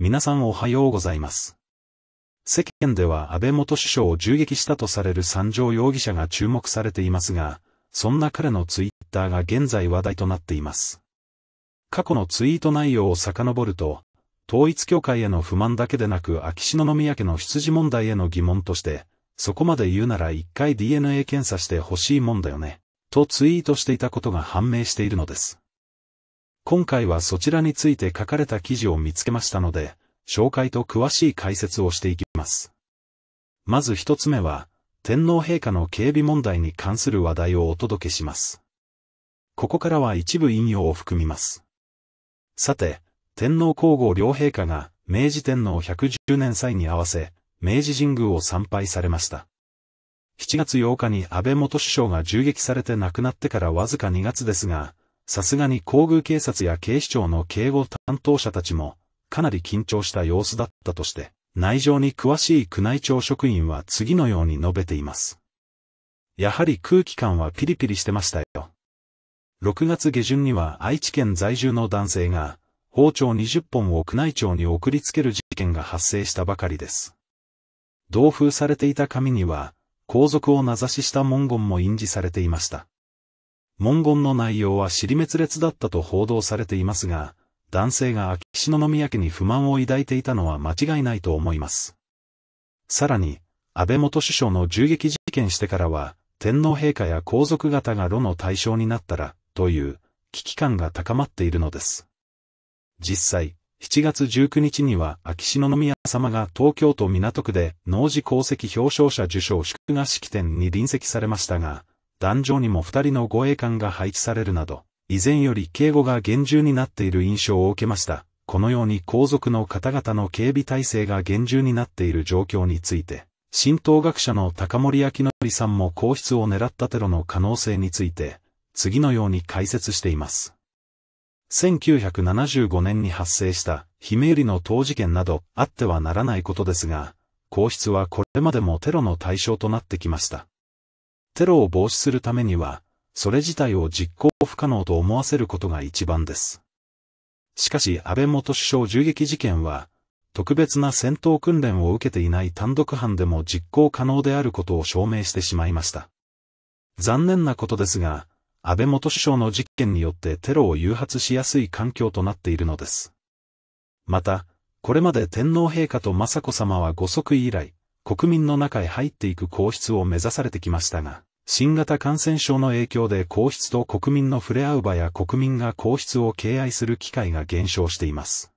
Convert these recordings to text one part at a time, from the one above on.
皆さんおはようございます。世間では安倍元首相を銃撃したとされる三条容疑者が注目されていますが、そんな彼のツイッターが現在話題となっています。過去のツイート内容を遡ると、統一協会への不満だけでなく秋篠宮家の出自問題への疑問として、そこまで言うなら一回 DNA 検査してほしいもんだよね、とツイートしていたことが判明しているのです。今回はそちらについて書かれた記事を見つけましたので、紹介と詳しい解説をしていきます。まず一つ目は、天皇陛下の警備問題に関する話題をお届けします。ここからは一部引用を含みます。さて、天皇皇后両陛下が明治天皇110年祭に合わせ、明治神宮を参拝されました。7月8日に安倍元首相が銃撃されて亡くなってからわずか2月ですが、さすがに皇宮警察や警視庁の警護担当者たちも、かなり緊張した様子だったとして、内情に詳しい宮内庁職員は次のように述べています。やはり空気感はピリピリしてましたよ。6月下旬には愛知県在住の男性が、包丁20本を宮内庁に送りつける事件が発生したばかりです。同封されていた紙には、皇族を名指しした文言も印字されていました。文言の内容は尻滅裂だったと報道されていますが、男性が秋篠宮家に不満を抱いていたのは間違いないと思います。さらに、安倍元首相の銃撃事件してからは、天皇陛下や皇族方が炉の対象になったら、という危機感が高まっているのです。実際、7月19日には秋篠宮様が東京都港区で農事功績表彰者受賞祝賀式典に臨席されましたが、壇上にも二人の護衛官が配置されるなど、以前より警護が厳重になっている印象を受けました。このように皇族の方々の警備体制が厳重になっている状況について、新党学者の高森明則さんも皇室を狙ったテロの可能性について、次のように解説しています。1975年に発生した姫入りの当事件などあってはならないことですが、皇室はこれまでもテロの対象となってきました。テロを防止するためには、それ自体を実行不可能と思わせることが一番です。しかし安倍元首相銃撃事件は、特別な戦闘訓練を受けていない単独犯でも実行可能であることを証明してしまいました。残念なことですが、安倍元首相の実験によってテロを誘発しやすい環境となっているのです。また、これまで天皇陛下と雅子様はご即位以来、国民の中へ入っていく皇室を目指されてきましたが、新型感染症の影響で皇室と国民の触れ合う場や国民が皇室を敬愛する機会が減少しています。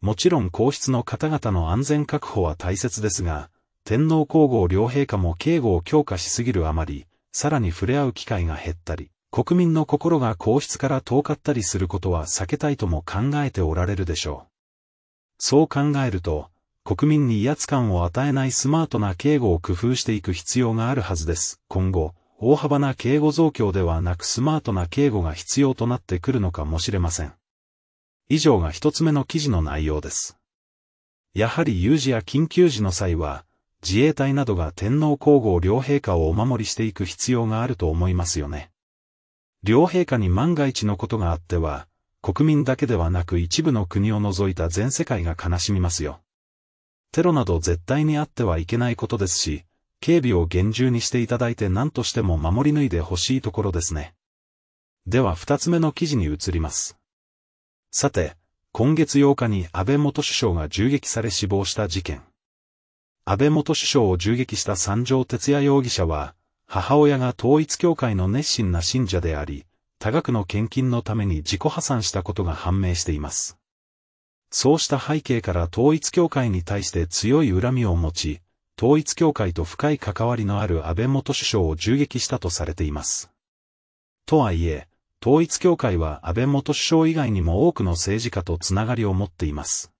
もちろん皇室の方々の安全確保は大切ですが、天皇皇后両陛下も警護を強化しすぎるあまり、さらに触れ合う機会が減ったり、国民の心が皇室から遠かったりすることは避けたいとも考えておられるでしょう。そう考えると、国民に威圧感を与えないスマートな警護を工夫していく必要があるはずです。今後、大幅な警護増強ではなくスマートな警護が必要となってくるのかもしれません。以上が一つ目の記事の内容です。やはり有事や緊急時の際は、自衛隊などが天皇皇后両陛下をお守りしていく必要があると思いますよね。両陛下に万が一のことがあっては、国民だけではなく一部の国を除いた全世界が悲しみますよ。テロなど絶対にあってはいけないことですし、警備を厳重にしていただいて何としても守り抜いてほしいところですね。では二つ目の記事に移ります。さて、今月8日に安倍元首相が銃撃され死亡した事件。安倍元首相を銃撃した三条哲也容疑者は、母親が統一教会の熱心な信者であり、多額の献金のために自己破産したことが判明しています。そうした背景から統一教会に対して強い恨みを持ち、統一教会と深い関わりのある安倍元首相を銃撃したとされています。とはいえ、統一教会は安倍元首相以外にも多くの政治家とつながりを持っています。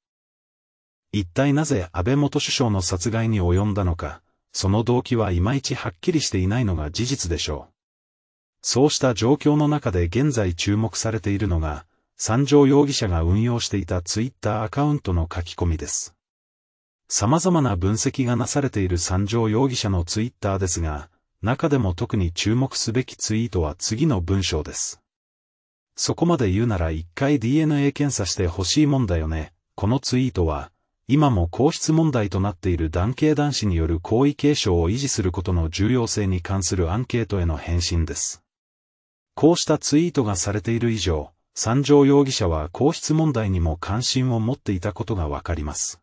一体なぜ安倍元首相の殺害に及んだのか、その動機はいまいちはっきりしていないのが事実でしょう。そうした状況の中で現在注目されているのが、三条容疑者が運用していたツイッターアカウントの書き込みです。様々な分析がなされている三条容疑者のツイッターですが、中でも特に注目すべきツイートは次の文章です。そこまで言うなら一回 DNA 検査してほしいもんだよね。このツイートは、今も皇室問題となっている男系男子による皇位継承を維持することの重要性に関するアンケートへの返信です。こうしたツイートがされている以上、三条容疑者は皇室問題にも関心を持っていたことがわかります。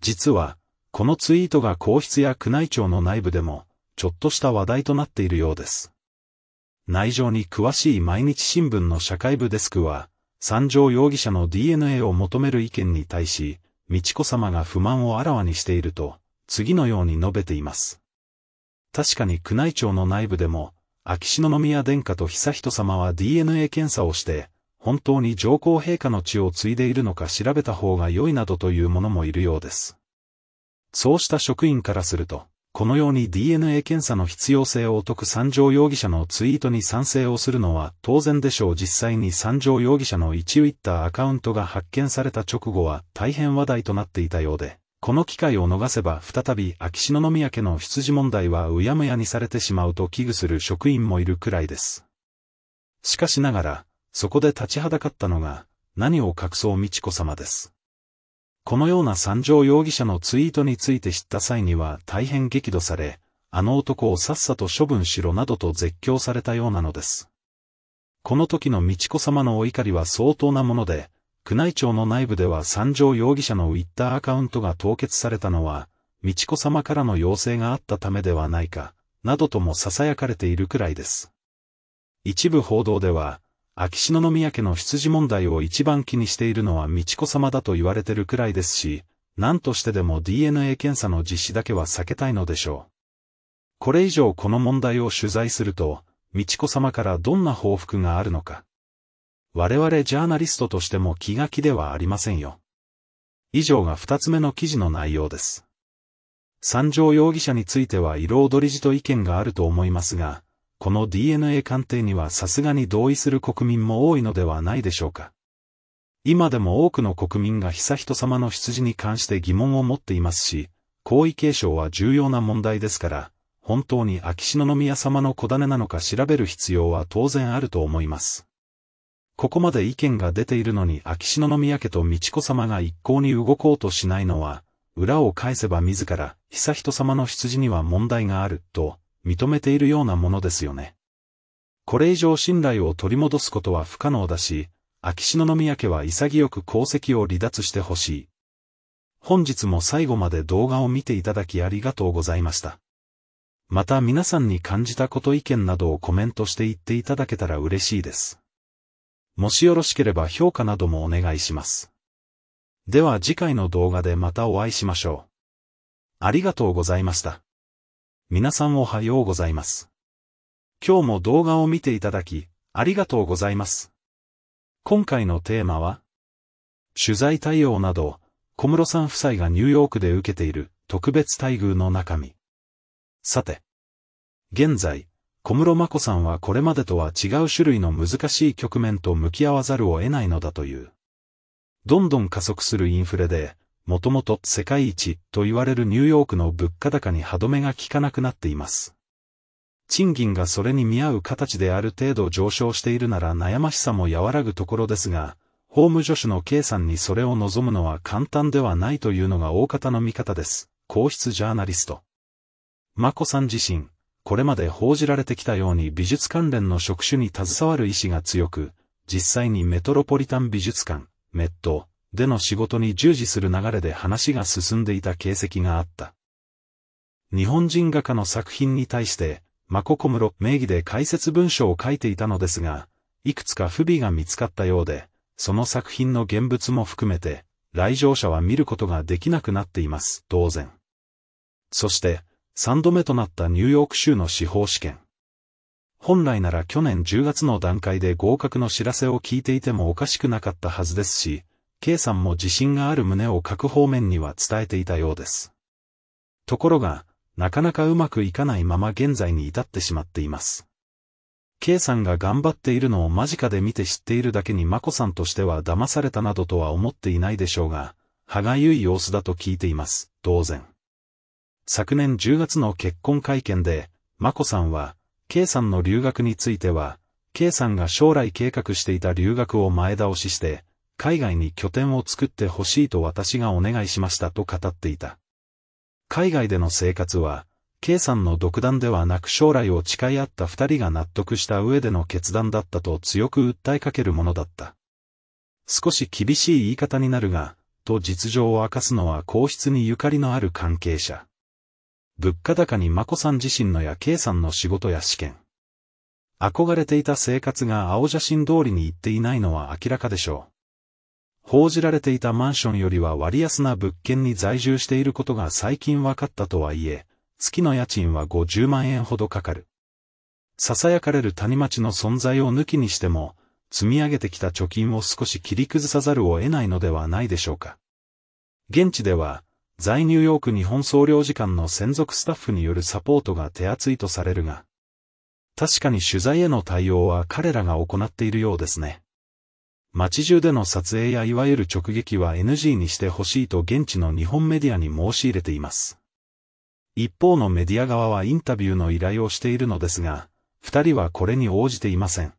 実は、このツイートが皇室や宮内庁の内部でも、ちょっとした話題となっているようです。内情に詳しい毎日新聞の社会部デスクは、三条容疑者の DNA を求める意見に対し、美智子さまが不満をあらわにしていると、次のように述べています。確かに宮内庁の内部でも、秋篠宮殿下と悠仁さまは DNA 検査をして、本当に上皇陛下の血を継いでいるのか調べた方が良いなどという者もいるようです。そうした職員からすると、このように DNA 検査の必要性を説く三条容疑者のツイートに賛成をするのは当然でしょう実際に三条容疑者の一ウィッターアカウントが発見された直後は大変話題となっていたようで、この機会を逃せば再び秋篠宮家の出自問題はうやむやにされてしまうと危惧する職員もいるくらいです。しかしながら、そこで立ちはだかったのが、何を隠そう美智子様です。このような三条容疑者のツイートについて知った際には大変激怒され、あの男をさっさと処分しろなどと絶叫されたようなのです。この時の美智子様のお怒りは相当なもので、宮内庁の内部では三条容疑者のウィッターアカウントが凍結されたのは、美智子様からの要請があったためではないか、などとも囁かれているくらいです。一部報道では、秋篠宮家の出自問題を一番気にしているのは美智子様だと言われてるくらいですし、何としてでも DNA 検査の実施だけは避けたいのでしょう。これ以上この問題を取材すると、美智子様からどんな報復があるのか。我々ジャーナリストとしても気が気ではありませんよ。以上が二つ目の記事の内容です。三条容疑者については色踊り時と意見があると思いますが、この DNA 鑑定にはさすがに同意する国民も多いのではないでしょうか。今でも多くの国民が悠仁さまの羊に関して疑問を持っていますし、皇位継承は重要な問題ですから、本当に秋篠宮様の小種なのか調べる必要は当然あると思います。ここまで意見が出ているのに秋篠宮家と美智子様が一向に動こうとしないのは、裏を返せば自ら、悠仁さまの羊には問題がある、と、認めているようなものですよね。これ以上信頼を取り戻すことは不可能だし、秋篠宮家は潔く功績を離脱してほしい。本日も最後まで動画を見ていただきありがとうございました。また皆さんに感じたこと意見などをコメントして言っていただけたら嬉しいです。もしよろしければ評価などもお願いします。では次回の動画でまたお会いしましょう。ありがとうございました。皆さんおはようございます。今日も動画を見ていただき、ありがとうございます。今回のテーマは、取材対応など、小室さん夫妻がニューヨークで受けている特別待遇の中身。さて、現在、小室眞子さんはこれまでとは違う種類の難しい局面と向き合わざるを得ないのだという。どんどん加速するインフレで、もともと世界一と言われるニューヨークの物価高に歯止めが効かなくなっています。賃金がそれに見合う形である程度上昇しているなら悩ましさも和らぐところですが、法務助手の K さんにそれを望むのは簡単ではないというのが大方の見方です。皇室ジャーナリスト。マ子さん自身、これまで報じられてきたように美術関連の職種に携わる意志が強く、実際にメトロポリタン美術館、メット、での仕事に従事する流れで話が進んでいた形跡があった。日本人画家の作品に対して、マココムロ名義で解説文章を書いていたのですが、いくつか不備が見つかったようで、その作品の現物も含めて、来場者は見ることができなくなっています、当然。そして、3度目となったニューヨーク州の司法試験。本来なら去年10月の段階で合格の知らせを聞いていてもおかしくなかったはずですし、K さんも自信がある旨を各方面には伝えていたようです。ところが、なかなかうまくいかないまま現在に至ってしまっています。K さんが頑張っているのを間近で見て知っているだけに眞子さんとしては騙されたなどとは思っていないでしょうが、歯がゆい様子だと聞いています、当然。昨年10月の結婚会見で、眞子さんは、K さんの留学については、K さんが将来計画していた留学を前倒しして、海外に拠点を作ってほしいと私がお願いしましたと語っていた。海外での生活は、K さんの独断ではなく将来を誓い合った二人が納得した上での決断だったと強く訴えかけるものだった。少し厳しい言い方になるが、と実情を明かすのは皇室にゆかりのある関係者。物価高に真子さん自身のや K さんの仕事や試験。憧れていた生活が青写真通りに行っていないのは明らかでしょう。報じられていたマンションよりは割安な物件に在住していることが最近分かったとはいえ、月の家賃は50万円ほどかかる。囁かれる谷町の存在を抜きにしても、積み上げてきた貯金を少し切り崩さざるを得ないのではないでしょうか。現地では、在ニューヨーク日本総領事館の専属スタッフによるサポートが手厚いとされるが、確かに取材への対応は彼らが行っているようですね。街中での撮影やいわゆる直撃は NG にしてほしいと現地の日本メディアに申し入れています。一方のメディア側はインタビューの依頼をしているのですが、二人はこれに応じていません。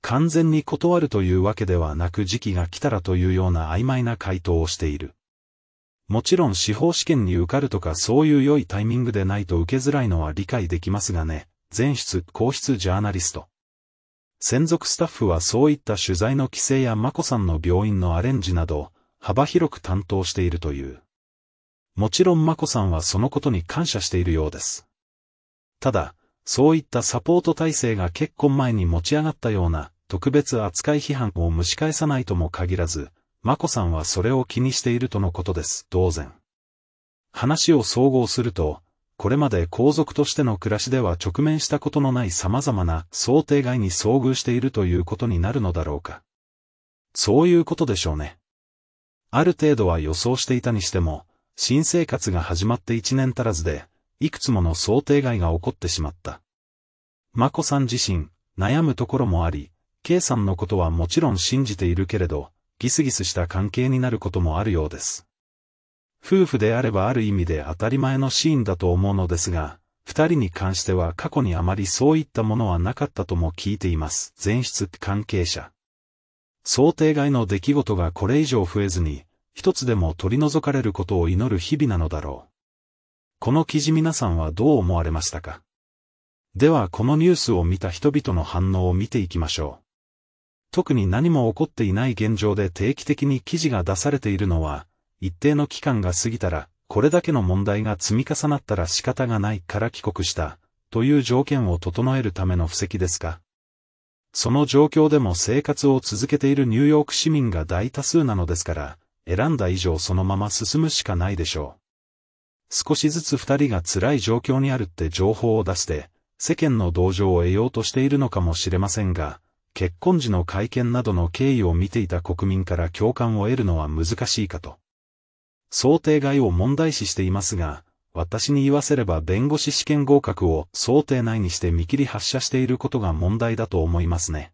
完全に断るというわけではなく時期が来たらというような曖昧な回答をしている。もちろん司法試験に受かるとかそういう良いタイミングでないと受けづらいのは理解できますがね、全室、皇室ジャーナリスト。専属スタッフはそういった取材の規制や眞子さんの病院のアレンジなど、幅広く担当しているという。もちろん眞子さんはそのことに感謝しているようです。ただ、そういったサポート体制が結婚前に持ち上がったような特別扱い批判を蒸し返さないとも限らず、眞子さんはそれを気にしているとのことです。当然。話を総合すると、これまで皇族としての暮らしでは直面したことのない様々な想定外に遭遇しているということになるのだろうか。そういうことでしょうね。ある程度は予想していたにしても、新生活が始まって1年足らずで、いくつもの想定外が起こってしまった。眞子さん自身、悩むところもあり、K さんのことはもちろん信じているけれど、ギスギスした関係になることもあるようです。夫婦であればある意味で当たり前のシーンだと思うのですが、二人に関しては過去にあまりそういったものはなかったとも聞いています。前室関係者。想定外の出来事がこれ以上増えずに、一つでも取り除かれることを祈る日々なのだろう。この記事皆さんはどう思われましたかではこのニュースを見た人々の反応を見ていきましょう。特に何も起こっていない現状で定期的に記事が出されているのは、一定の期間が過ぎたら、これだけの問題が積み重なったら仕方がないから帰国した、という条件を整えるための布石ですか。その状況でも生活を続けているニューヨーク市民が大多数なのですから、選んだ以上そのまま進むしかないでしょう。少しずつ二人が辛い状況にあるって情報を出して、世間の同情を得ようとしているのかもしれませんが、結婚時の会見などの経緯を見ていた国民から共感を得るのは難しいかと。想定外を問題視していますが、私に言わせれば弁護士試験合格を想定内にして見切り発射していることが問題だと思いますね。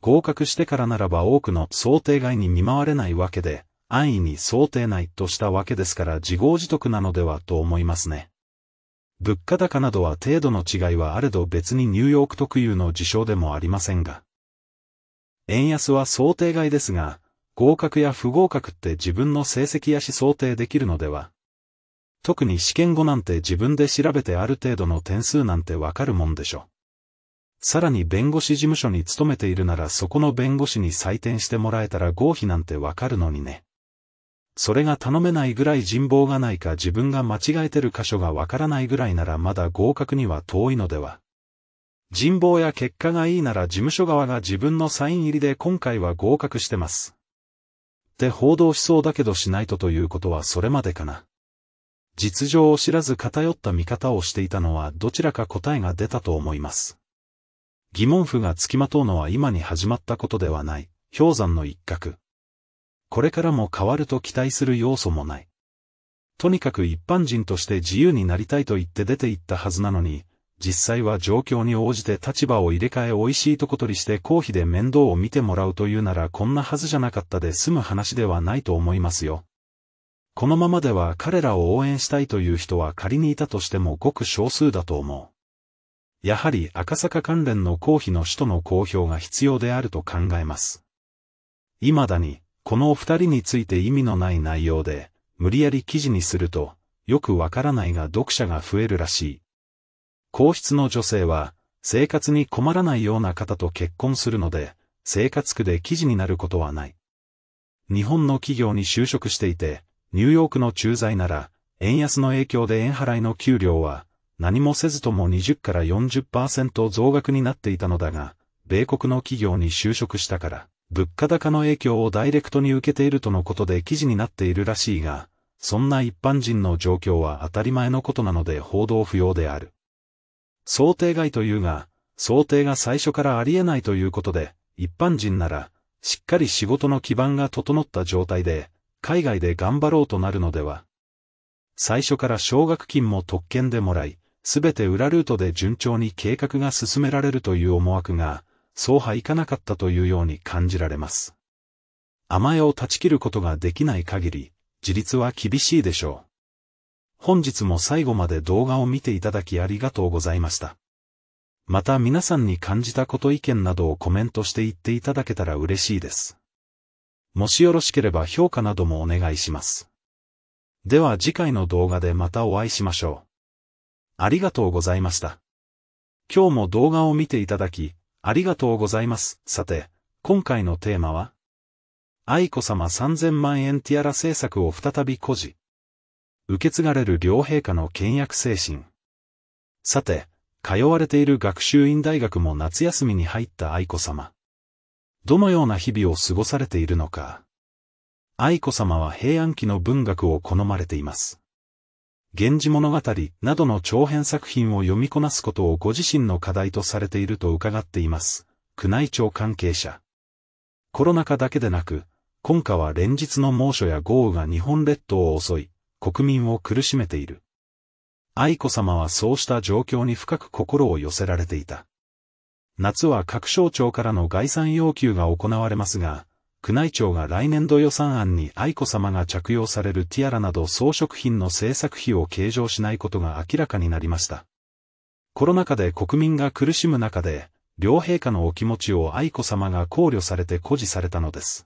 合格してからならば多くの想定外に見舞われないわけで、安易に想定内としたわけですから自業自得なのではと思いますね。物価高などは程度の違いはあれど別にニューヨーク特有の事象でもありませんが。円安は想定外ですが、合格や不合格って自分の成績やし想定できるのでは。特に試験後なんて自分で調べてある程度の点数なんてわかるもんでしょ。さらに弁護士事務所に勤めているならそこの弁護士に採点してもらえたら合否なんてわかるのにね。それが頼めないぐらい人望がないか自分が間違えてる箇所がわからないぐらいならまだ合格には遠いのでは。人望や結果がいいなら事務所側が自分のサイン入りで今回は合格してます。って報道しそうだけどしないとということはそれまでかな。実情を知らず偏った見方をしていたのはどちらか答えが出たと思います。疑問符がつきまとうのは今に始まったことではない、氷山の一角。これからも変わると期待する要素もない。とにかく一般人として自由になりたいと言って出て行ったはずなのに、実際は状況に応じて立場を入れ替え美味しいとこ取りして公費で面倒を見てもらうというならこんなはずじゃなかったで済む話ではないと思いますよ。このままでは彼らを応援したいという人は仮にいたとしてもごく少数だと思う。やはり赤坂関連の公費の使途の公表が必要であると考えます。未だに、このお二人について意味のない内容で、無理やり記事にすると、よくわからないが読者が増えるらしい。皇室の女性は、生活に困らないような方と結婚するので、生活苦で記事になることはない。日本の企業に就職していて、ニューヨークの駐在なら、円安の影響で円払いの給料は、何もせずとも20から40%増額になっていたのだが、米国の企業に就職したから、物価高の影響をダイレクトに受けているとのことで記事になっているらしいが、そんな一般人の状況は当たり前のことなので報道不要である。想定外というが、想定が最初からありえないということで、一般人なら、しっかり仕事の基盤が整った状態で、海外で頑張ろうとなるのでは。最初から奨学金も特権でもらい、すべて裏ルートで順調に計画が進められるという思惑が、そうはいかなかったというように感じられます。甘えを断ち切ることができない限り、自立は厳しいでしょう。本日も最後まで動画を見ていただきありがとうございました。また皆さんに感じたこと意見などをコメントして言っていただけたら嬉しいです。もしよろしければ評価などもお願いします。では次回の動画でまたお会いしましょう。ありがとうございました。今日も動画を見ていただき、ありがとうございます。さて、今回のテーマは愛子さま3000万円ティアラ制作を再び誇示。受け継がれる両陛下の倹約精神。さて、通われている学習院大学も夏休みに入った愛子さま。どのような日々を過ごされているのか。愛子さまは平安期の文学を好まれています。源氏物語などの長編作品を読みこなすことをご自身の課題とされていると伺っています。宮内庁関係者。コロナ禍だけでなく、今夏は連日の猛暑や豪雨が日本列島を襲い、国民を苦しめている。愛子さまはそうした状況に深く心を寄せられていた。夏は各省庁からの概算要求が行われますが、宮内庁が来年度予算案に愛子さまが着用されるティアラなど装飾品の制作費を計上しないことが明らかになりました。コロナ禍で国民が苦しむ中で、両陛下のお気持ちを愛子さまが考慮されて誇示されたのです。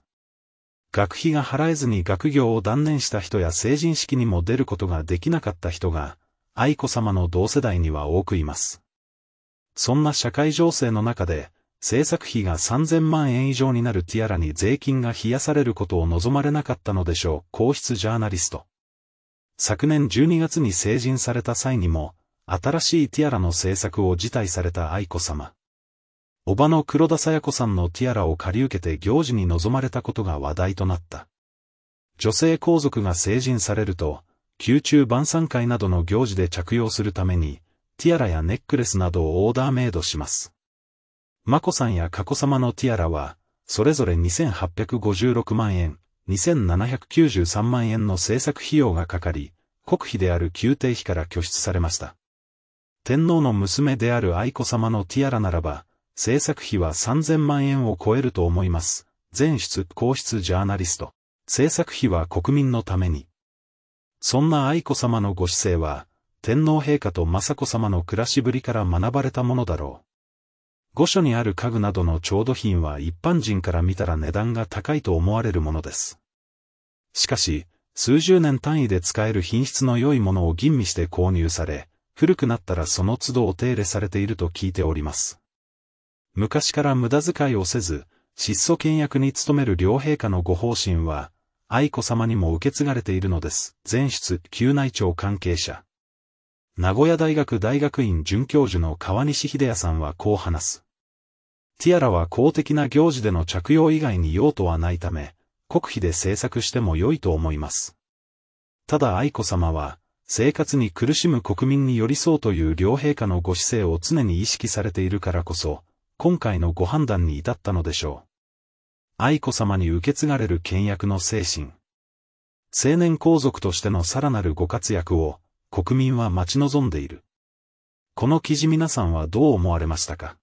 学費が払えずに学業を断念した人や成人式にも出ることができなかった人が、愛子様の同世代には多くいます。そんな社会情勢の中で、制作費が3000万円以上になるティアラに税金が冷やされることを望まれなかったのでしょう、皇室ジャーナリスト。昨年12月に成人された際にも、新しいティアラの制作を辞退された愛子様。おばの黒田さや子さんのティアラを借り受けて行事に臨まれたことが話題となった。女性皇族が成人されると、宮中晩餐会などの行事で着用するために、ティアラやネックレスなどをオーダーメイドします。マ子さんや加古様のティアラは、それぞれ2856万円、2793万円の制作費用がかかり、国費である宮廷費から拠出されました。天皇の娘である愛子様のティアラならば、制作費は3000万円を超えると思います。全室皇室ジャーナリスト。制作費は国民のために。そんな愛子様のご姿勢は、天皇陛下と雅子様の暮らしぶりから学ばれたものだろう。御所にある家具などの調度品は一般人から見たら値段が高いと思われるものです。しかし、数十年単位で使える品質の良いものを吟味して購入され、古くなったらその都度お手入れされていると聞いております。昔から無駄遣いをせず、質素倹約に努める両陛下のご方針は、愛子様にも受け継がれているのです。前出、宮内庁関係者。名古屋大学大学院准教授の川西秀也さんはこう話す。ティアラは公的な行事での着用以外に用途はないため、国費で制作しても良いと思います。ただ愛子様は、生活に苦しむ国民に寄り添うという両陛下のご姿勢を常に意識されているからこそ、今回のご判断に至ったのでしょう。愛子様に受け継がれる倹約の精神。青年皇族としてのさらなるご活躍を、国民は待ち望んでいる。この記事皆さんはどう思われましたか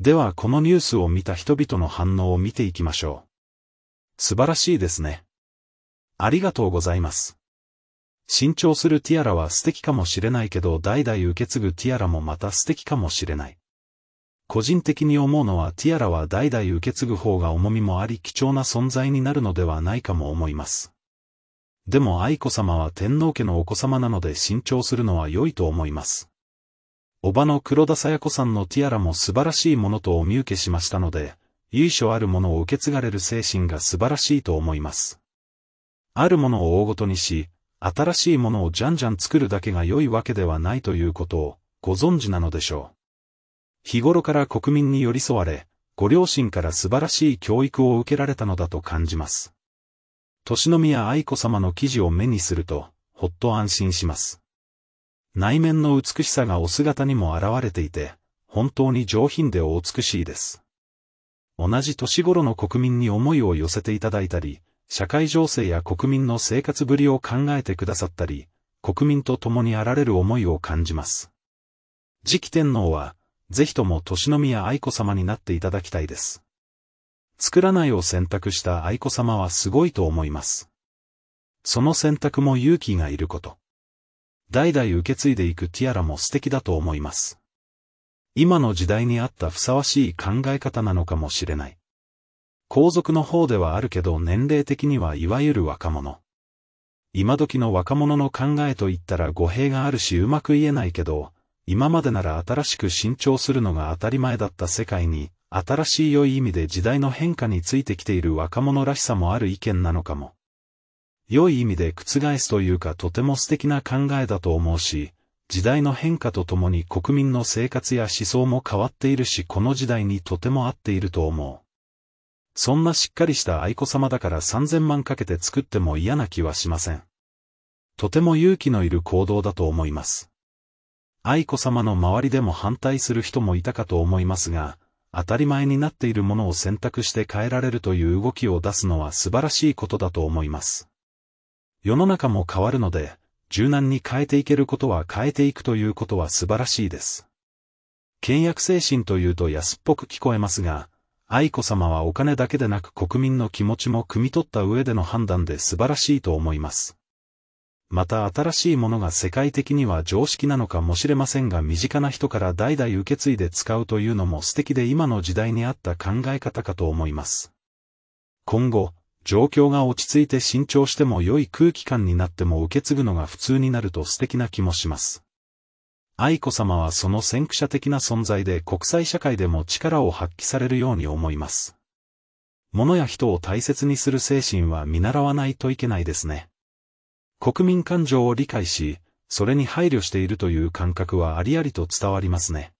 ではこのニュースを見た人々の反応を見ていきましょう。素晴らしいですね。ありがとうございます。新調するティアラは素敵かもしれないけど代々受け継ぐティアラもまた素敵かもしれない。個人的に思うのはティアラは代々受け継ぐ方が重みもあり貴重な存在になるのではないかも思います。でも愛子様は天皇家のお子様なので慎重するのは良いと思います。おばの黒田さや子さんのティアラも素晴らしいものとお見受けしましたので、由緒あるものを受け継がれる精神が素晴らしいと思います。あるものを大ごとにし、新しいものをじゃんじゃん作るだけが良いわけではないということをご存知なのでしょう。日頃から国民に寄り添われ、ご両親から素晴らしい教育を受けられたのだと感じます。年宮愛子様の記事を目にすると、ほっと安心します。内面の美しさがお姿にも現れていて、本当に上品でお美しいです。同じ年頃の国民に思いを寄せていただいたり、社会情勢や国民の生活ぶりを考えてくださったり、国民と共にあられる思いを感じます。次期天皇は、ぜひとも年宮愛子様になっていただきたいです。作らないを選択した愛子様はすごいと思います。その選択も勇気がいること。代々受け継いでいくティアラも素敵だと思います。今の時代にあったふさわしい考え方なのかもしれない。皇族の方ではあるけど年齢的にはいわゆる若者。今時の若者の考えと言ったら語弊があるしうまく言えないけど、今までなら新しく新調するのが当たり前だった世界に、新しい良い意味で時代の変化についてきている若者らしさもある意見なのかも。良い意味で覆すというかとても素敵な考えだと思うし、時代の変化とともに国民の生活や思想も変わっているしこの時代にとても合っていると思う。そんなしっかりした愛子様だから3000万かけて作っても嫌な気はしません。とても勇気のいる行動だと思います。愛子さまの周りでも反対する人もいたかと思いますが、当たり前になっているものを選択して変えられるという動きを出すのは素晴らしいことだと思います。世の中も変わるので、柔軟に変えていけることは変えていくということは素晴らしいです。倹約精神というと安っぽく聞こえますが、愛子さまはお金だけでなく国民の気持ちも汲み取った上での判断で素晴らしいと思います。また新しいものが世界的には常識なのかもしれませんが身近な人から代々受け継いで使うというのも素敵で今の時代に合った考え方かと思います。今後、状況が落ち着いて慎重しても良い空気感になっても受け継ぐのが普通になると素敵な気もします。愛子様はその先駆者的な存在で国際社会でも力を発揮されるように思います。物や人を大切にする精神は見習わないといけないですね。国民感情を理解し、それに配慮しているという感覚はありありと伝わりますね。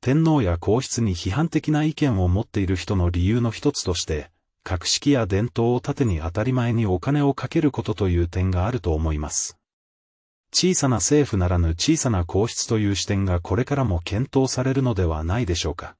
天皇や皇室に批判的な意見を持っている人の理由の一つとして、格式や伝統を盾に当たり前にお金をかけることという点があると思います。小さな政府ならぬ小さな皇室という視点がこれからも検討されるのではないでしょうか。